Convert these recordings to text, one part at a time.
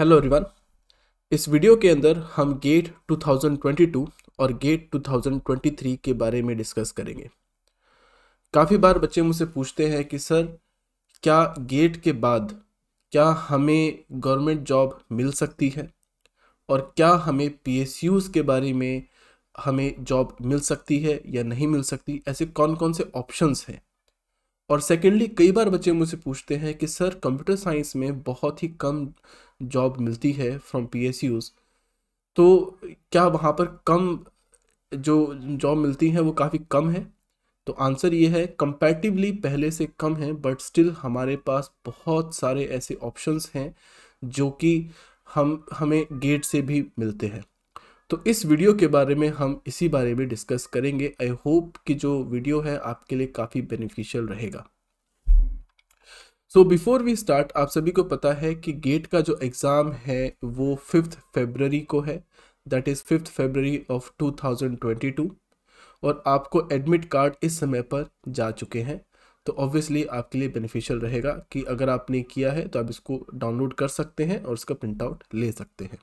Hello everyone इस video के अंदर हम गेट 2022 और गेट 2023 के बारे में डिस्कस करेंगे काफ़ी बार बच्चे मुझसे पूछते हैं कि सर क्या गेट के बाद क्या हमें गवर्नमेंट जॉब मिल सकती है और क्या हमें पी के बारे में हमें जॉब मिल सकती है या नहीं मिल सकती ऐसे कौन कौन से ऑप्शंस हैं और सेकेंडली कई बार बच्चे मुझसे पूछते हैं कि सर कंप्यूटर साइंस में बहुत ही कम जॉब मिलती है फ्रॉम पी तो क्या वहाँ पर कम जो जॉब मिलती हैं वो काफ़ी कम है तो आंसर ये है कंपैटिवली पहले से कम है बट स्टिल हमारे पास बहुत सारे ऐसे ऑप्शंस हैं जो कि हम हमें गेट से भी मिलते हैं तो इस वीडियो के बारे में हम इसी बारे में डिस्कस करेंगे आई होप कि जो वीडियो है आपके लिए काफ़ी बेनिफिशियल रहेगा सो बिफोर वी स्टार्ट आप सभी को पता है कि गेट का जो एग्ज़ाम है वो फिफ्थ फेबररी को है that is fifth February of 2022 और आपको एडमिट कार्ड इस समय पर जा चुके हैं तो ऑब्वियसली आपके लिए बेनिफिशियल रहेगा कि अगर आपने किया है तो आप इसको डाउनलोड कर सकते हैं और इसका प्रिंट आउट ले सकते हैं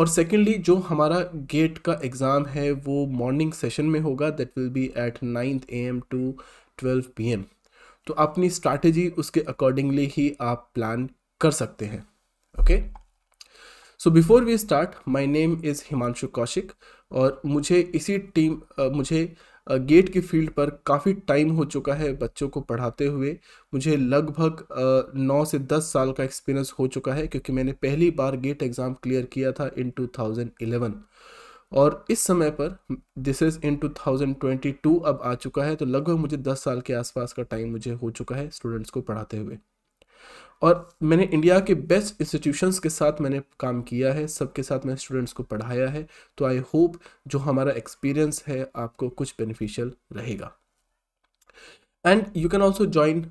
और सेकेंडली जो हमारा गेट का एग्ज़ाम है वो मॉर्निंग सेशन में होगा that will be at ninth A M to twelve P M तो अपनी स्ट्रैटेजी उसके अकॉर्डिंगली ही आप प्लान कर सकते हैं okay so before we start my name is Himanshu Kaushik और मुझे इसी टीम मुझे गेट की फील्ड पर काफ़ी टाइम हो चुका है बच्चों को पढ़ाते हुए मुझे लगभग नौ से दस साल का एक्सपीरियंस हो चुका है क्योंकि मैंने पहली बार गेट एग्ज़ाम क्लियर किया था इन 2011 और इस समय पर this is in two thousand twenty two अब आ चुका है तो लगभग मुझे दस साल के आसपास का टाइम मुझे हो चुका है स्टूडेंट्स को पढ़ाते हुए और मैंने इंडिया के बेस्ट इंस्टीट्यूशंस के साथ मैंने काम किया है सबके साथ मैं स्टूडेंट्स को पढ़ाया है तो आई होप जो हमारा एक्सपीरियंस है आपको कुछ बेनिफिशियल रहेगा and you can also join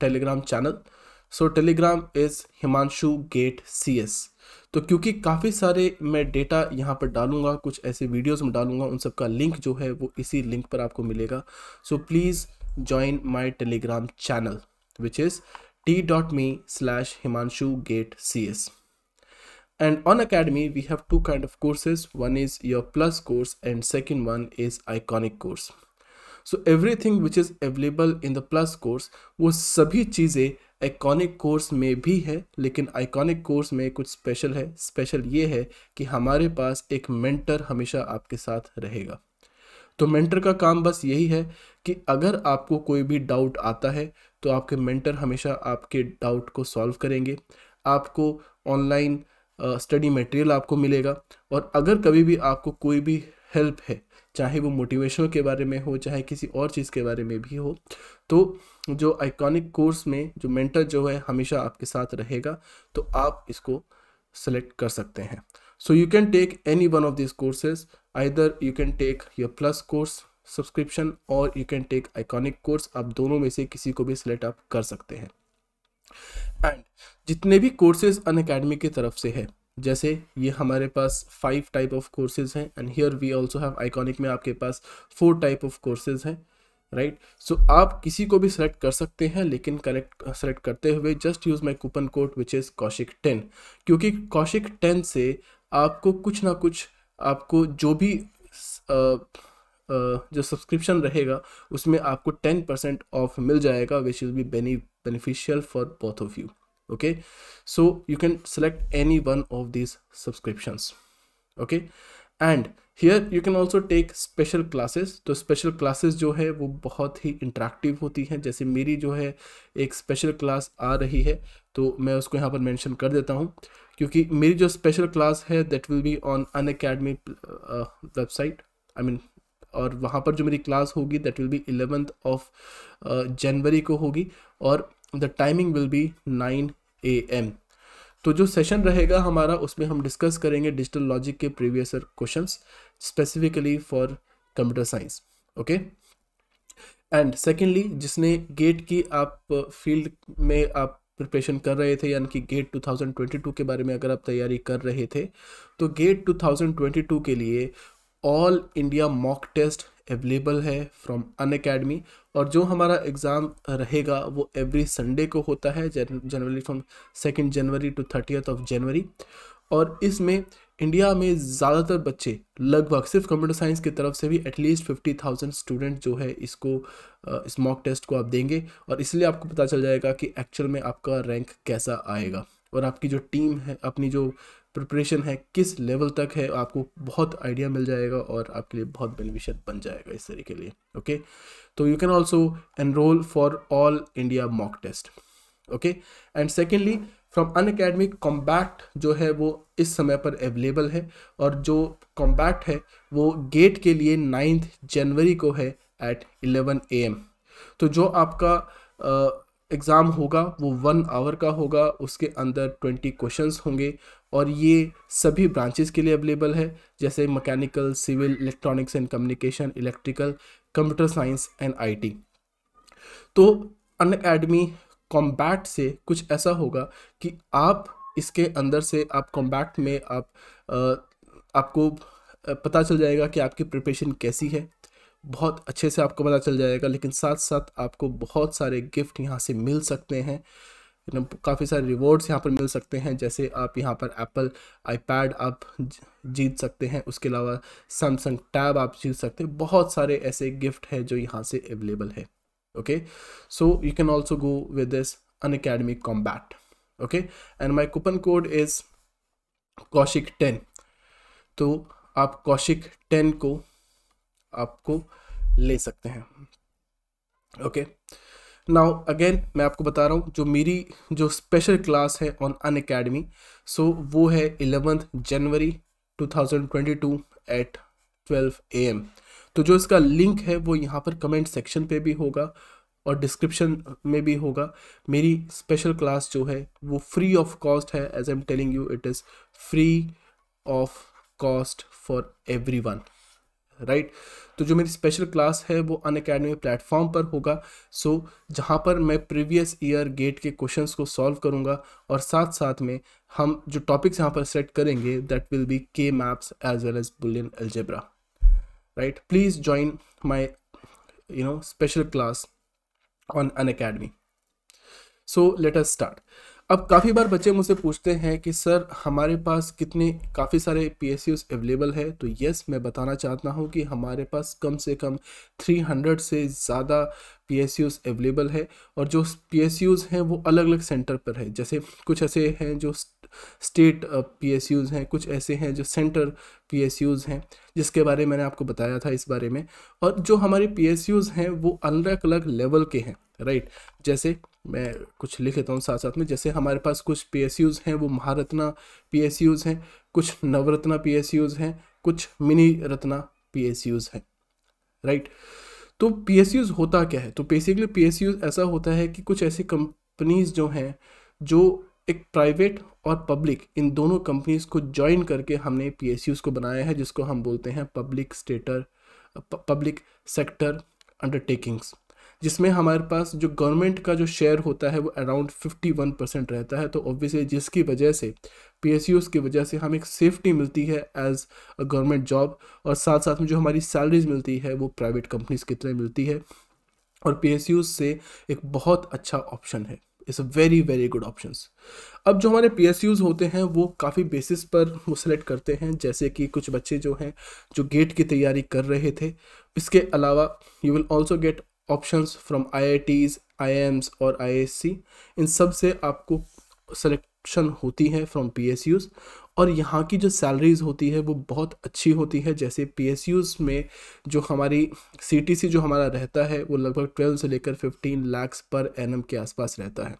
Telegram channel so Telegram is Himanshu GATE C S तो क्योंकि काफ़ी सारे मैं डेटा यहाँ पर डालूंगा कुछ ऐसे वीडियोस में डालूंगा उन सबका लिंक जो है वो इसी लिंक पर आपको मिलेगा so please join my Telegram channel which is T dot me slash Himanshu GATE C S and Unacademy we have two kind of courses one is your plus course and second one is iconic course so everything which is available in the plus course वो सभी चीज़ें iconic course में भी है लेकिन iconic course में कुछ special है स्पेशल ये है कि हमारे पास एक मेंटर हमेशा आपके साथ रहेगा तो मेंटर का काम बस यही है कि अगर आपको कोई भी डाउट आता है तो आपके मेंटर हमेशा आपके डाउट को सॉल्व करेंगे आपको ऑनलाइन स्टडी मटेरियल आपको मिलेगा और अगर कभी भी आपको कोई भी हेल्प है चाहे वो मोटिवेशनल के बारे में हो चाहे किसी और चीज़ के बारे में भी हो तो जो आइकॉनिक कोर्स में जो मेंटर जो है हमेशा आपके साथ रहेगा तो आप इसको सेलेक्ट कर सकते हैं so you can take any one of this courses either you can take your plus course subscription और you can take iconic course आप दोनों में से किसी को भी सिलेक्ट आप कर सकते हैं एंड जितने भी कोर्सेज अन अकेडमी की तरफ से है जैसे ये हमारे पास फाइव टाइप ऑफ कोर्सेज हैं and here we also have iconic में आपके पास फोर टाइप ऑफ कोर्सेज हैं राइट सो आप किसी को भी सेलेक्ट कर सकते हैं लेकिन कनेक्ट सेलेक्ट करते हुए just use my coupon code which is Kaushik ten क्योंकि कौशिक टेन से आपको कुछ ना कुछ आपको जो भी आ, आ, जो सब्सक्रिप्शन रहेगा उसमें आपको टेन परसेंट ऑफ मिल जाएगा which will be beneficial for both of you okay so you can select any one of these subscriptions okay and here you can also take special classes तो special classes जो है वो बहुत ही interactive होती हैं जैसे मेरी जो है एक स्पेशल क्लास आ रही है तो मैं उसको यहाँ पर मेंशन कर देता हूँ क्योंकि मेरी जो स्पेशल क्लास है that will be on Unacademy website I mean और वहाँ पर जो मेरी क्लास होगी that will be eleventh of January को होगी और the timing will be nine A M तो जो सेशन रहेगा हमारा उसमें हम डिस्कस करेंगे डिजिटल लॉजिक के previous question specifically for computer science okay and secondly जिसने गेट की आप फील्ड में आप प्रिपरेशन कर रहे थे यानी कि गेट 2022 के बारे में अगर आप तैयारी कर रहे थे तो गेट 2022 के लिए all India mock test available है फ्रॉम अन अकेडमी और जो हमारा एग्ज़ाम रहेगा वो एवरी संडे को होता है January from second January to thirtieth of January और इसमें इंडिया में ज़्यादातर बच्चे लगभग सिर्फ कंप्यूटर साइंस की तरफ से भी एटलीस्ट फिफ्टी थाउजेंड स्टूडेंट जो है इसको इस मॉक टेस्ट को आप देंगे और इसलिए आपको पता चल जाएगा कि एक्चुअल में आपका रैंक कैसा आएगा और आपकी जो टीम है अपनी जो प्रिपरेशन है किस लेवल तक है आपको बहुत आइडिया मिल जाएगा और आपके लिए बहुत बेनिफिशियल बन जाएगा इस तरीके के लिए ओके तो you can also enroll for all India mock test okay and secondly from Unacademy combat जो है वो इस समय पर अवेलेबल है और जो कॉम्बैक्ट है वो गेट के लिए नाइन्थ जनवरी को है एट इलेवन ए एम तो जो आपका एग्ज़ाम होगा वो वन आवर का होगा उसके अंदर ट्वेंटी क्वेश्चंस होंगे और ये सभी ब्रांचेस के लिए अवेलेबल है जैसे mechanical civil electronics and communication electrical computer science and IT तो अन अकेडमी कॉम्बैट से कुछ ऐसा होगा कि आप इसके अंदर से आप कॉम्बैट में आप आ, आपको पता चल जाएगा कि आपकी प्रिपरेशन कैसी है बहुत अच्छे से आपको पता चल जाएगा लेकिन साथ साथ आपको बहुत सारे गिफ्ट यहाँ से मिल सकते हैं काफ़ी सारे रिवॉर्ड्स यहाँ पर मिल सकते हैं जैसे आप यहाँ पर एप्पल आईपैड आप जीत सकते हैं उसके अलावा सैमसंग टैब आप जीत सकते हैं बहुत सारे ऐसे गिफ्ट हैं जो यहाँ से अवेलेबल है okay so you can also go with this Unacademy combat okay and my coupon code is Kaushik ten तो आप कौशिक टेन को आपको ले सकते हैं ओके नाउ अगेन मैं आपको बता रहा हूँ जो मेरी जो स्पेशल क्लास है ऑन अन अकेडमी सो वो है इलेवेंथ जनवरी 2022 एट 12 एम तो जो इसका लिंक है वो यहाँ पर कमेंट सेक्शन पे भी होगा और डिस्क्रिप्शन में भी होगा मेरी स्पेशल क्लास जो है वो फ्री ऑफ कॉस्ट है as I am telling you it is free of cost for everyone right तो जो मेरी स्पेशल क्लास है वो अन अकेडमी प्लेटफॉर्म पर होगा सो जहाँ पर मैं प्रीवियस ईयर गेट के क्वेश्चंस को सॉल्व करूँगा और साथ साथ में हम जो टॉपिक्स यहाँ पर सेट करेंगे that will be K maps as well as Boolean algebra right please join my you know special class on Unacademy so let us start अब काफ़ी बार बच्चे मुझसे पूछते हैं कि सर हमारे पास कितने काफ़ी सारे पी अवेलेबल है तो यस मैं बताना चाहता हूँ कि हमारे पास कम से कम 300 से ज़्यादा पी अवेलेबल है और जो पी हैं वो अलग अलग सेंटर पर है जैसे कुछ ऐसे हैं जो स्टेट पी हैं कुछ ऐसे हैं जो सेंटर पी हैं जिसके बारे में मैंने आपको बताया था इस बारे में और जो हमारे पी हैं वो अलग अलग लेवल के हैं राइट जैसे मैं कुछ लिख देता हूँ साथ साथ में जैसे हमारे पास कुछ पी हैं वो महारत्ना पी हैं कुछ नवरत्ना पी हैं कुछ मिनी रत्ना पी हैं राइट तो पी होता क्या है तो बेसिकली पी ऐसा होता है कि कुछ ऐसी कंपनीज जो हैं जो एक प्राइवेट और पब्लिक इन दोनों कंपनीज को ज्वाइन करके हमने पी को बनाया है जिसको हम बोलते हैं public stator public sector undertakings जिसमें हमारे पास जो गवर्नमेंट का जो शेयर होता है वो अराउंड 51 परसेंट रहता है तो ऑब्वियसली जिसकी वजह से पी की वजह से हमें एक सेफ्टी मिलती है एज अ गवर्नमेंट जॉब और साथ साथ में जो हमारी सैलरीज मिलती है वो प्राइवेट कंपनीज़ की तरह मिलती है और पी से एक बहुत अच्छा ऑप्शन है it's a very very good option अब जो हमारे पी होते हैं वो काफ़ी बेसिस पर वो सिलेक्ट करते हैं जैसे कि कुछ बच्चे जो हैं जो गेट की तैयारी कर रहे थे इसके अलावा you will also get options from IITs IIMs और आईएससी इन सब से आपको सिलेक्शन होती है फ्रॉम पीएसयूज और यहाँ की जो सैलरीज होती है वो बहुत अच्छी होती है जैसे पी में जो हमारी सी जो हमारा रहता है वो लगभग ट्वेल्व से लेकर फिफ्टीन लैक्स पर एन के आसपास रहता है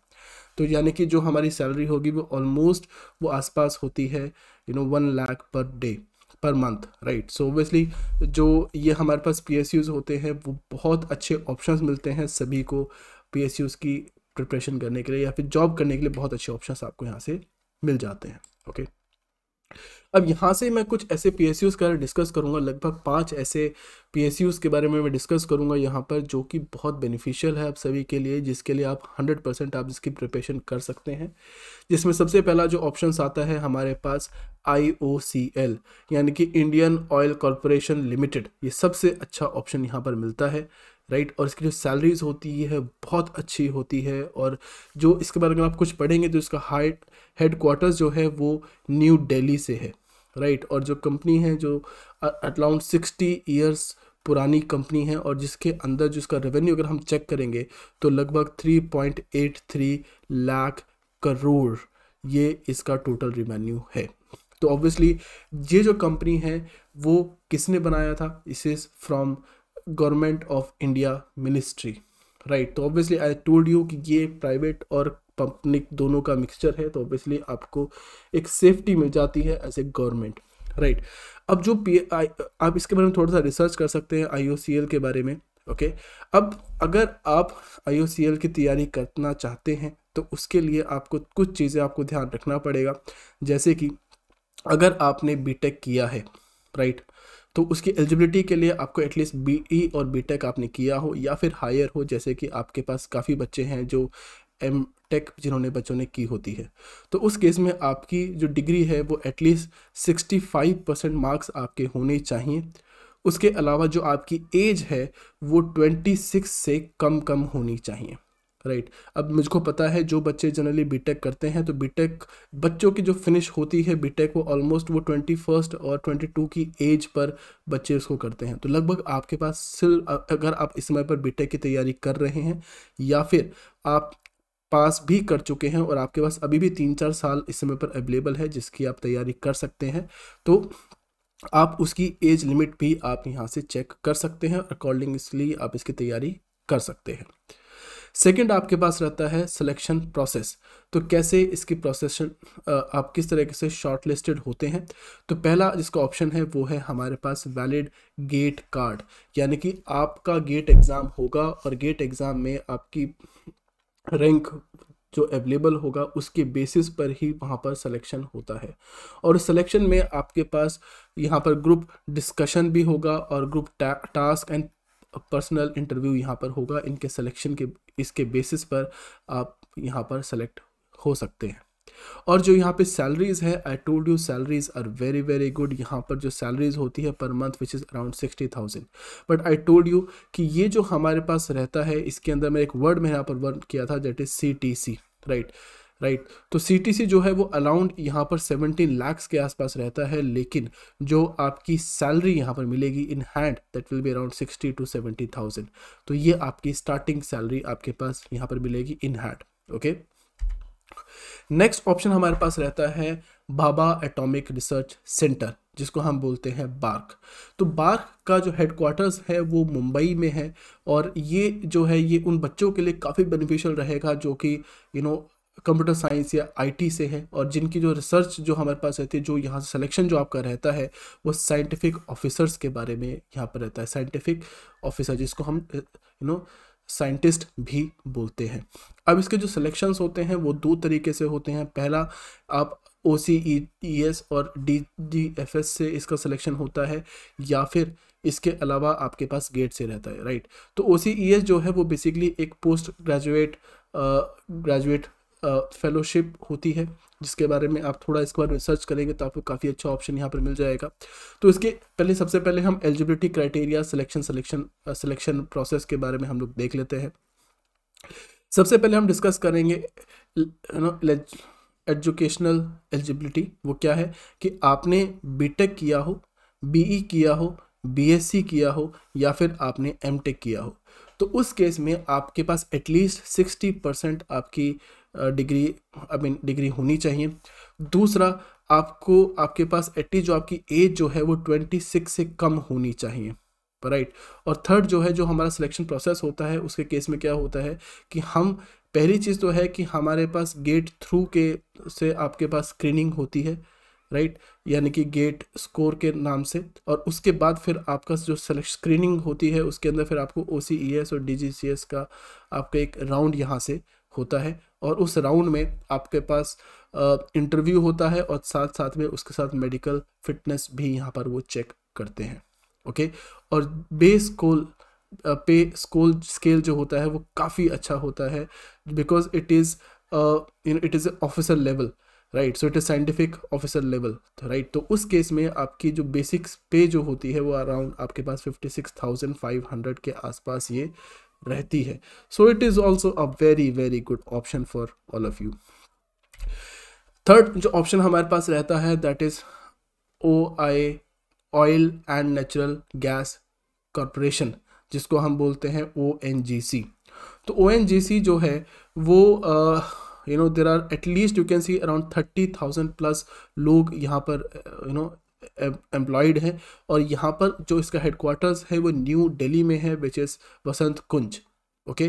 तो यानी कि जो हमारी सैलरी होगी वो ऑलमोस्ट वो आसपास होती है you know one lakh per day per month right so obviously जो ये हमारे पास पी एस यूज़ होते हैं वो बहुत अच्छे ऑप्शंस मिलते हैं सभी को पी एस यूज़ की प्रिपरेशन करने के लिए या फिर जॉब करने के लिए बहुत अच्छे ऑप्शंस आपको यहाँ से मिल जाते हैं ओके okay? अब यहाँ से मैं कुछ ऐसे पी एस यूज़ का डिस्कस करूँगा लगभग पाँच ऐसे पी एस यूज़ के बारे में मैं डिस्कस करूँगा यहाँ पर जो कि बहुत बेनिफिशियल है आप सभी के लिए जिसके लिए आप हंड्रेड परसेंट आप इसकी प्रिपरेशन कर सकते हैं जिसमें सबसे पहला जो ऑप्शन आता है हमारे पास आई ओ सी एल यानी कि इंडियन ऑयल कॉरपोरेशन लिमिटेड ये सबसे अच्छा ऑप्शन यहाँ पर मिलता है राइट और इसकी जो सैलरीज होती है बहुत अच्छी होती है और जो इसके बारे में आप कुछ पढ़ेंगे तो इसका हाइट हेड क्वार्टर्स जो है वो न्यू दिल्ली से है राइट और जो कंपनी है जो अटलाउंड सिक्सटी ईयर्स पुरानी कंपनी है और जिसके अंदर जो इसका रेवेन्यू अगर हम चेक करेंगे तो लगभग three point eight three lakh crore ये इसका टोटल रेवेन्यू है तो ऑब्वियसली ये जो कंपनी है वो किसने बनाया था इस is from government of India ministry right तो ऑब्वियसली आई टोल्ड यू कि ये प्राइवेट और पब्लिक दोनों का मिक्सचर है तो ऑब्वियसली आपको एक सेफ्टी मिल जाती है एज ए गवर्नमेंट राइट अब जो पी आप इसके बारे में थोड़ा सा रिसर्च कर सकते हैं आई के बारे में ओके अब अगर आप आई की तैयारी करना चाहते हैं तो उसके लिए आपको कुछ चीज़ें आपको ध्यान रखना पड़ेगा जैसे कि अगर आपने बीटेक किया है राइट right? तो उसकी एलिजिबिलिटी के लिए आपको एटलीस्ट बी e और बी आपने किया हो या फिर हायर हो जैसे कि आपके पास काफ़ी बच्चे हैं जो एम टेक जिन्होंने बच्चों ने की होती है तो उस केस में आपकी जो डिग्री है वो at least sixty five percent marks आपके होने चाहिए उसके अलावा जो आपकी एज है वो ट्वेंटी सिक्स से कम कम होनी चाहिए राइट अब मुझको पता है जो बच्चे जनरली बीटेक करते हैं तो बीटेक बच्चों की जो फिनिश होती है बीटेक वो ऑलमोस्ट वो ट्वेंटी फर्स्ट और ट्वेंटी टू की एज पर बच्चे उसको करते हैं तो लगभग आपके पास सिर्फ अगर आप इस समय पर बीटेक की तैयारी कर रहे हैं या फिर आप पास भी कर चुके हैं और आपके पास अभी भी तीन चार साल इस समय पर अवेलेबल है जिसकी आप तैयारी कर सकते हैं तो आप उसकी एज लिमिट भी आप यहाँ से चेक कर सकते हैं अकॉर्डिंगली आप इसकी तैयारी कर सकते हैं सेकंड आपके पास रहता है सिलेक्शन प्रोसेस तो कैसे इसकी प्रोसेस आप किस तरीके से शॉर्ट लिस्टेड होते हैं तो पहला जिसका ऑप्शन है वो है हमारे पास वैलिड गेट कार्ड यानी कि आपका गेट एग्ज़ाम होगा और गेट एग्ज़ाम में आपकी रैंक जो अवेलेबल होगा उसके बेसिस पर ही वहाँ पर सिलेक्शन होता है और सिलेक्शन में आपके पास यहाँ पर ग्रुप डिस्कशन भी होगा और ग्रुप टा, टास्क एंड पर्सनल इंटरव्यू यहाँ पर होगा इनके सिलेक्शन के इसके बेसिस पर आप यहाँ पर सेलेक्ट हो सकते हैं और जो यहाँ पे सैलरीज है I told you salaries are very very good यहाँ पर जो सैलरीज होती है per month which is around sixty thousand but I told you कि ये जो हमारे पास रहता है इसके अंदर मैं एक वर्ड में यहाँ पर वर्क किया था that is C T C right right right. तो सी जो है वो अराउंड यहाँ पर सेवनटीन लैक्स के आसपास रहता है लेकिन जो आपकी सैलरी यहाँ पर मिलेगी in hand that will be around sixty to seventy thousand तो ये आपकी स्टार्टिंग सैलरी आपके पास यहाँ पर मिलेगी in hand okay next option हमारे पास रहता है बाबा एटॉमिक रिसर्च सेंटर जिसको हम बोलते हैं बार्क तो बार्क का जो हेडक्वार्टर्स है वो मुंबई में है और ये जो है ये उन बच्चों के लिए काफ़ी बेनिफिशियल रहेगा जो कि यू नो कंप्यूटर साइंस या आईटी से है और जिनकी जो रिसर्च जो हमारे पास रहती है जो यहाँ से सिलेक्शन जो आपका रहता है वो साइंटिफिक ऑफिसर्स के बारे में यहाँ पर रहता है साइंटिफिक ऑफिसर जिसको हम यू नो साइंटिस्ट भी बोलते हैं अब इसके जो सिलेक्शंस होते हैं वो दो तरीके से होते हैं पहला आप ओ सी ई एस और डी डी एफ एस से इसका सिलेक्शन होता है या फिर इसके अलावा आपके पास गेट से रहता है राइट तो ओ सी ई एस जो है वो बेसिकली एक पोस्ट ग्रेजुएट ग्रेजुएट फेलोशिप होती है जिसके बारे में आप थोड़ा इसके बारे में सर्च करेंगे तो आपको काफ़ी अच्छा ऑप्शन यहाँ पर मिल जाएगा तो इसके पहले सबसे पहले हम eligibility criteria selection selection selection process के बारे में हम लोग देख लेते हैं सबसे पहले हम डिस्कस करेंगे एजुकेशनल एलिजिबिलिटी वो क्या है कि आपने बीटेक किया हो बीई e किया हो बीएससी किया हो या फिर आपने एमटेक किया हो तो उस केस में आपके पास एटलीस्ट सिक्सटी परसेंट आपकी डिग्री आई मीन डिग्री होनी चाहिए दूसरा आपको आपके पास एटलीस्ट जो आपकी एज जो है वो ट्वेंटी सिक्स से कम होनी चाहिए राइट और थर्ड जो है जो हमारा सिलेक्शन प्रोसेस होता है उसके केस में क्या होता है कि हम पहली चीज़ तो है कि हमारे पास गेट थ्रू के से आपके पास स्क्रीनिंग होती है राइट यानी कि गेट स्कोर के नाम से और उसके बाद फिर आपका जो सेलेक्ट स्क्रीनिंग होती है उसके अंदर फिर आपको ओ e और डी का आपका एक राउंड यहाँ से होता है और उस राउंड में आपके पास इंटरव्यू होता है और साथ साथ में उसके साथ मेडिकल फिटनेस भी यहाँ पर वो चेक करते हैं ओके और बे स्कोल पे स्कोल स्केल जो होता है वो काफ़ी अच्छा होता है because it is you know it is officer level right so it is scientific officer level right तो उस केस में आपकी जो बेसिक्स पे जो होती है वो अराउंड आपके पास fifty six thousand five hundred के आसपास ये रहती है so it is also a very very good option for all of you third जो ऑप्शन हमारे पास रहता है that is O I oil and natural gas corporation जिसको हम बोलते हैं ओ एन जी सी तो ओ एन जी सी जो है वो you know there are at least you can see around thirty thousand plus लोग यहाँ पर यू नो एम्प्लॉयड है और यहाँ पर जो इसका हेडक्वार्टर्स है वो न्यू दिल्ली में है which is Vasant Kunj okay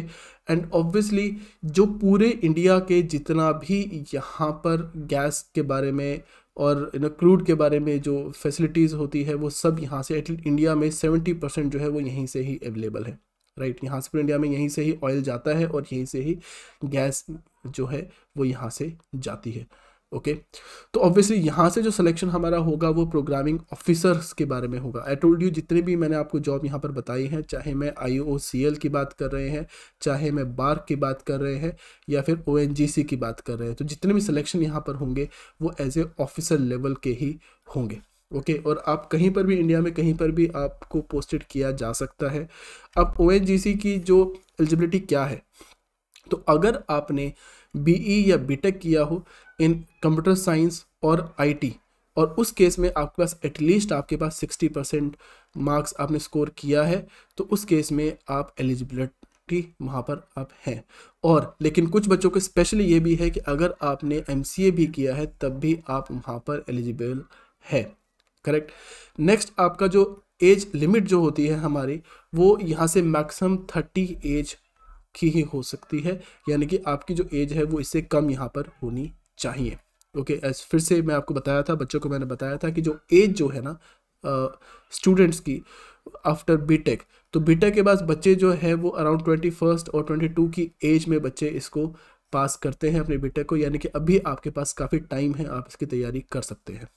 and obviously जो पूरे इंडिया के जितना भी यहाँ पर गैस के बारे में और इन क्रूड के बारे में जो फैसिलिटीज़ होती है वो सब यहाँ से एटलीस्ट इंडिया में सेवेंटी परसेंट जो है वो यहीं से ही अवेलेबल है राइट यहाँ से पूरे इंडिया में यहीं से ही ऑयल जाता है और यहीं से ही गैस जो है वो यहाँ से जाती है ओके तो ऑब्वियसली यहाँ से जो सिलेक्शन हमारा होगा वो प्रोग्रामिंग ऑफिसर्स के बारे में होगा आई टोल्ड यू जितने भी मैंने आपको जॉब यहाँ पर बताई हैं चाहे मैं आई की बात कर रहे हैं चाहे मैं बार्क की बात कर रहे हैं या फिर ओ की बात कर रहे हैं तो जितने भी सिलेक्शन यहाँ पर होंगे वो एज ए ऑफिसर लेवल के ही होंगे ओके okay, और आप कहीं पर भी इंडिया में कहीं पर भी आपको पोस्टेड किया जा सकता है अब ओ की जो एलिजिबिलिटी क्या है तो अगर आपने बीई e या बीटेक किया हो इन कंप्यूटर साइंस और आईटी और उस केस में आपके पास एटलीस्ट आपके पास सिक्सटी परसेंट मार्क्स आपने स्कोर किया है तो उस केस में आप एलिजिबिलिटी वहाँ पर आप हैं और लेकिन कुछ बच्चों के स्पेशली ये भी है कि अगर आपने एम भी किया है तब भी आप वहाँ पर एलिजिबल है करेक्ट नेक्स्ट आपका जो एज लिमिट जो होती है हमारी वो यहाँ से मैक्सिमम थर्टी एज की ही हो सकती है यानी कि आपकी जो एज है वो इससे कम यहाँ पर होनी चाहिए ओके एस फिर से मैं आपको बताया था बच्चों को मैंने बताया था कि जो एज जो है ना स्टूडेंट्स की आफ्टर बीटेक तो बीटेक के बाद बच्चे जो है वो अराउंड ट्वेंटी फर्स्ट और ट्वेंटी टू की एज में बच्चे इसको पास करते हैं अपने बीटेक को यानी कि अभी आपके पास काफ़ी टाइम है आप इसकी तैयारी कर सकते हैं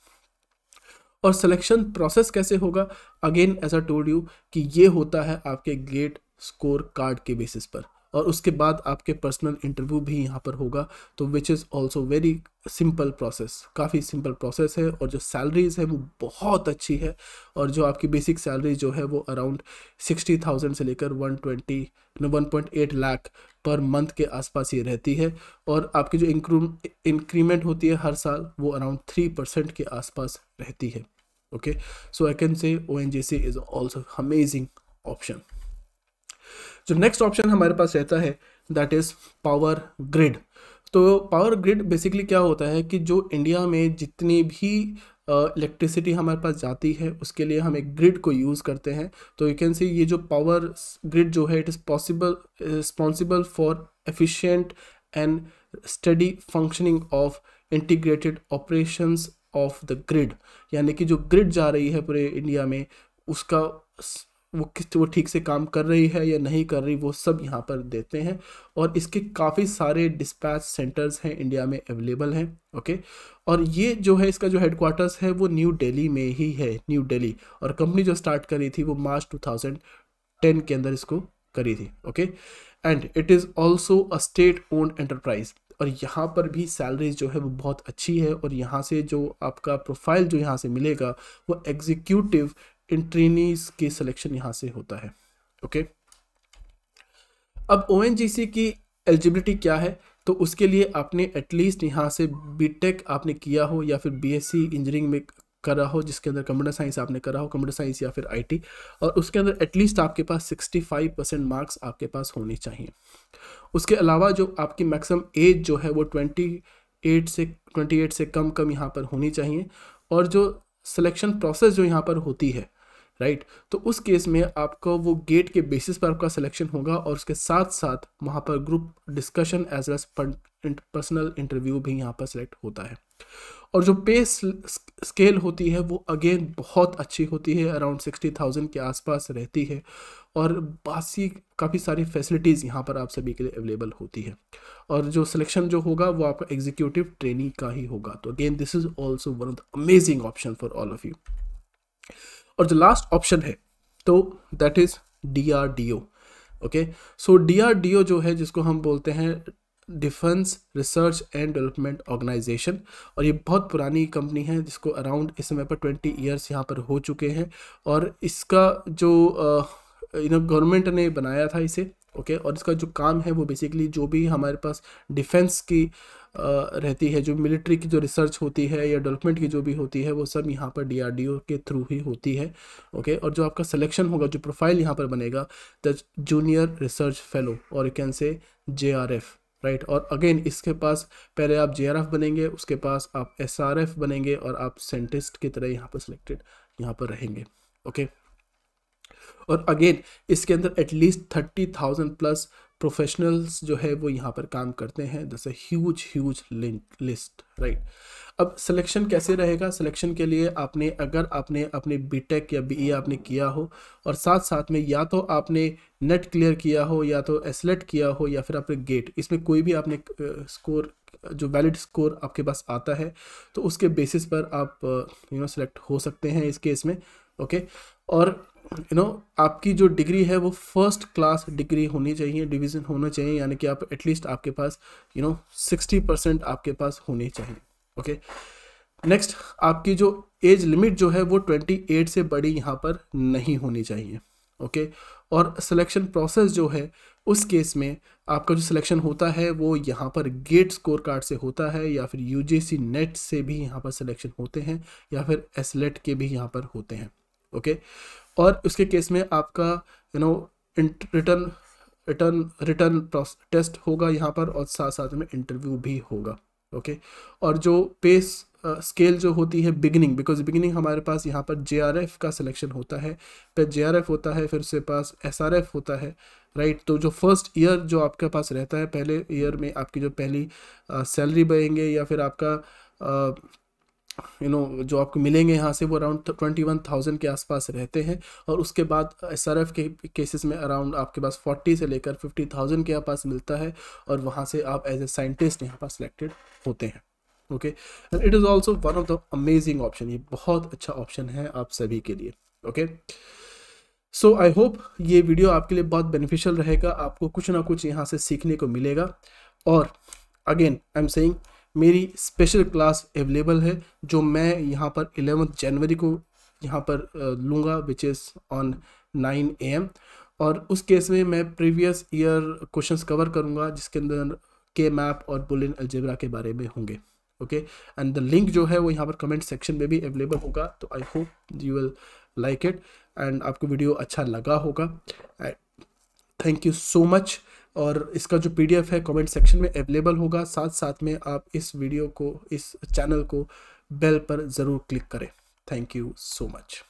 और सिलेक्शन प्रोसेस कैसे होगा again as I told you कि ये होता है आपके गेट स्कोर कार्ड के बेसिस पर और उसके बाद आपके पर्सनल इंटरव्यू भी यहाँ पर होगा तो which is also very simple process काफ़ी सिंपल प्रोसेस है और जो सैलरीज़ है वो बहुत अच्छी है और जो आपकी बेसिक सैलरी जो है वो अराउंड सिक्सटी थाउजेंड से लेकर one twenty one point eight lakh per month के आसपास ये रहती है और आपकी जो इंक्रीमेंट होती है हर साल वो अराउंड थ्री परसेंट के आसपास रहती है can say O N say C is also amazing option जो नेक्स्ट ऑप्शन हमारे पास रहता है दैट इज़ पावर ग्रिड तो पावर ग्रिड बेसिकली क्या होता है कि जो इंडिया में जितनी भी इलेक्ट्रिसिटी uh, हमारे पास जाती है उसके लिए हम एक ग्रिड को यूज़ करते हैं तो यू कैन सी ये जो पावर ग्रिड जो है it is possible responsible for efficient and study functioning of integrated operations of the grid यानी कि जो ग्रिड जा रही है पूरे इंडिया में उसका वो किस वो ठीक से काम कर रही है या नहीं कर रही वो सब यहाँ पर देते हैं और इसके काफ़ी सारे डिस्पैच सेंटर्स हैं इंडिया में अवेलेबल हैं ओके और ये जो है इसका जो हेडक्वार्टर्स है वो न्यू दिल्ली में ही है न्यू दिल्ली और कंपनी जो स्टार्ट करी थी वो मार्च 2010 के अंदर इसको करी थी okay and it is also a state owned enterprise और यहाँ पर भी सैलरीज जो है वो बहुत अच्छी है और यहाँ से जो आपका प्रोफाइल जो यहाँ से मिलेगा वो एग्जीक्यूटिव इन ट्रेनीज के सिलेक्शन यहाँ से होता है ओके अब ओ की एलिजिबिलिटी क्या है तो उसके लिए आपने एटलीस्ट यहाँ से बीटेक आपने किया हो या फिर बीएससी इंजीनियरिंग में करा हो जिसके अंदर कंप्यूटर साइंस आपने करा हो कंप्यूटर साइंस या फिर आईटी और उसके अंदर एटलीस्ट आपके पास 65 परसेंट मार्क्स आपके पास होने चाहिए उसके अलावा जो आपकी मैक्सिमम एज जो है वो 28 से 28 से कम कम यहाँ पर होनी चाहिए और जो सिलेक्शन प्रोसेस जो यहाँ पर होती है राइट तो उस केस में आपको वो गेट के बेसिस पर आपका सिलेक्शन होगा और उसके साथ साथ वहाँ पर group discussion as well as personal interview भी यहाँ पर सिलेक्ट होता है और जो पे स्केल होती है वो अगेन बहुत अच्छी होती है अराउंड सिक्सटी थाउजेंड के आसपास रहती है और बासी काफ़ी सारी फैसिलिटीज़ यहाँ पर आप सभी के लिए अवेलेबल होती है और जो सिलेक्शन जो होगा वो आपका एग्जीक्यूटिव ट्रेनिंग का ही होगा तो again this is also one of the amazing option for all of you और जो लास्ट ऑप्शन है तो that is D R D O okay so D R D O जो है जिसको हम बोलते हैं defence research and development organisation और ये बहुत पुरानी कंपनी है जिसको अराउंड इस समय पर ट्वेंटी ईयर्स यहाँ पर हो चुके हैं और इसका जो यू नो गवर्नमेंट ने बनाया था इसे ओके और इसका जो काम है वो बेसिकली जो भी हमारे पास डिफेंस की रहती है जो मिलिट्री की जो रिसर्च होती है या डेवलपमेंट की जो भी होती है वो सब यहाँ पर डीआरडीओ के थ्रू ही होती है ओके और जो आपका सिलेक्शन होगा जो प्रोफाइल यहाँ पर बनेगा द जूनियर रिसर्च फेलो और you can say J right right? और अगेन इसके पास पहले आप जे बनेंगे उसके पास आप एस बनेंगे और आप साइंटिस्ट की तरह यहाँ पर सिलेक्टेड यहाँ पर रहेंगे ओके okay? और अगेन इसके अंदर at least thirty thousand plus professionals जो है वो यहाँ पर काम करते हैं दस a huge huge list right अब सिलेक्शन कैसे रहेगा सिलेक्शन के लिए आपने अगर आपने अपने बीटेक या बी e आपने किया हो और साथ साथ में या तो आपने नेट क्लियर किया हो या तो एसलेट e किया हो या फिर आपने गेट इसमें कोई भी आपने स्कोर जो वैलिड स्कोर आपके पास आता है तो उसके बेसिस पर आप यू नो सेलेक्ट हो सकते हैं इस केस में ओके और यू नो आपकी जो डिग्री है वो फर्स्ट क्लास डिग्री होनी चाहिए डिवीज़न होना चाहिए यानी कि आप एटलीस्ट आपके पास यू नो सिक्सटी परसेंट आपके पास होनी चाहिए ओके नेक्स्ट आपकी जो एज लिमिट जो है वो ट्वेंटी एट से बड़ी यहाँ पर नहीं होनी चाहिए ओके okay? और सिलेक्शन प्रोसेस जो है उस केस में आपका जो सिलेक्शन होता है वो यहाँ पर गेट स्कोर कार्ड से होता है या फिर यू नेट से भी यहाँ पर सिलेक्शन होते हैं या फिर एसलेट e के भी यहाँ पर होते हैं ओके okay? और उसके केस में आपका you know return return return test होगा यहाँ पर और साथ साथ में इंटरव्यू भी होगा ओके okay? और जो पेस स्केल uh, जो होती है बिगिनिंग बिकॉज बिगिनिंग हमारे पास यहाँ पर जे का सिलेक्शन होता है फिर जे होता है फिर उसके पास एस होता है राइट right? तो जो फर्स्ट ईयर जो आपके पास रहता है पहले ईयर में आपकी जो पहली सैलरी uh, या फिर आपका uh, यू नो जो आपको मिलेंगे यहाँ से वो अराउंड ट्वेंटी वन थाउजेंड के आसपास रहते हैं और उसके बाद एस आर एफ के केसेस में अराउंड आपके पास फोर्टी से लेकर फिफ्टी थाउजेंड के पास मिलता है और वहाँ से आप एज ए साइंटिस्ट यहाँ पास सिलेक्टेड होते हैं okay and it is also one of the amazing option ये बहुत अच्छा ऑप्शन है आप सभी के लिए ओके सो आई होप ये वीडियो आपके लिए बहुत बेनिफिशियल रहेगा आपको कुछ ना कुछ यहाँ से सीखने को मिलेगा और अगेन आई एम सेइंग मेरी स्पेशल क्लास अवेलेबल है जो मैं यहाँ पर एलेवंथ जनवरी को यहाँ पर लूँगा which is on nine A M और उस केस में मैं प्रीवियस ईयर क्वेश्चंस कवर करूँगा जिसके अंदर के मैप और बुलिन अलजेब्रा के बारे में होंगे ओके एंड द लिंक जो है वो यहाँ पर कमेंट सेक्शन में भी अवेलेबल होगा तो I hope you will like it and आपको वीडियो अच्छा लगा होगा थैंक यू सो मच और इसका जो पीडीएफ है कमेंट सेक्शन में अवेलेबल होगा साथ साथ में आप इस वीडियो को इस चैनल को बेल पर ज़रूर क्लिक करें थैंक यू सो मच